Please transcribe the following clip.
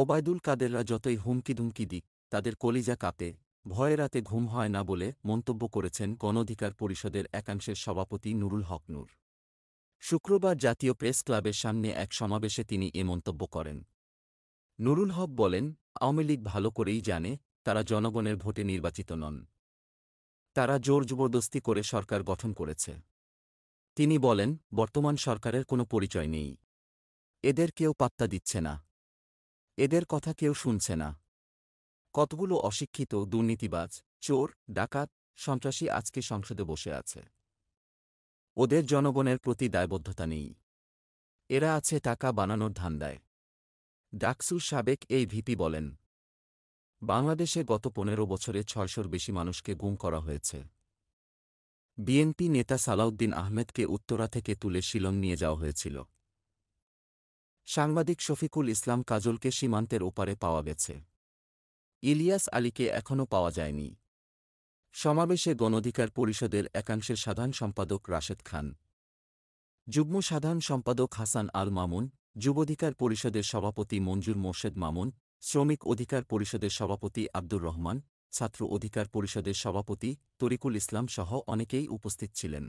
ওবায়দুল কাদেররা যতই হুমকিধুমকি দিক তাদের কলিজা কাঁপে ভয়ে রাতে ঘুম হয় না বলে মন্তব্য করেছেন গণধিকার পরিষদের একাংশের সভাপতি নুরুল হক নূর শুক্রবার জাতীয় প্রেস ক্লাবের সামনে এক সমাবেশে তিনি এ মন্তব্য করেন নুরুল হক বলেন আওয়ামী লীগ ভালো করেই জানে তারা জনগণের ভোটে নির্বাচিত নন তারা জোর জবরদস্তি করে সরকার গঠন করেছে তিনি বলেন বর্তমান সরকারের কোনো পরিচয় নেই এদের কেউ পাত্তা দিচ্ছে না এদের কথা কেউ শুনছে না কতগুলো অশিক্ষিত দুর্নীতিবাজ চোর ডাকাত সন্ত্রাসী আজকে সংসদে বসে আছে ওদের জনগণের প্রতি দায়বদ্ধতা নেই এরা আছে টাকা বানানোর ধান্দায় ডাকসুর সাবেক এই ভিপি বলেন বাংলাদেশে গত পনেরো বছরে ছয়শোর বেশি মানুষকে গুম করা হয়েছে বিএনপি নেতা সালাউদ্দিন আহমেদকে উত্তরা থেকে তুলে শিলং নিয়ে যাওয়া হয়েছিল সাংবাদিক শফিকুল ইসলাম কাজলকে সীমান্তের ওপারে পাওয়া গেছে ইলিয়াস আলীকে এখনও পাওয়া যায়নি সমাবেশে গণধিকার পরিষদের একাংশের সাধারণ সম্পাদক রাশেদ খান যুগ্ম সাধারণ সম্পাদক হাসান আল মামুন যুবধিকার পরিষদের সভাপতি মঞ্জুর মোর্শেদ মামুন শ্রমিক অধিকার পরিষদের সভাপতি আব্দুর রহমান ছাত্র অধিকার পরিষদের সভাপতি তরিকুল ইসলাম সহ অনেকেই উপস্থিত ছিলেন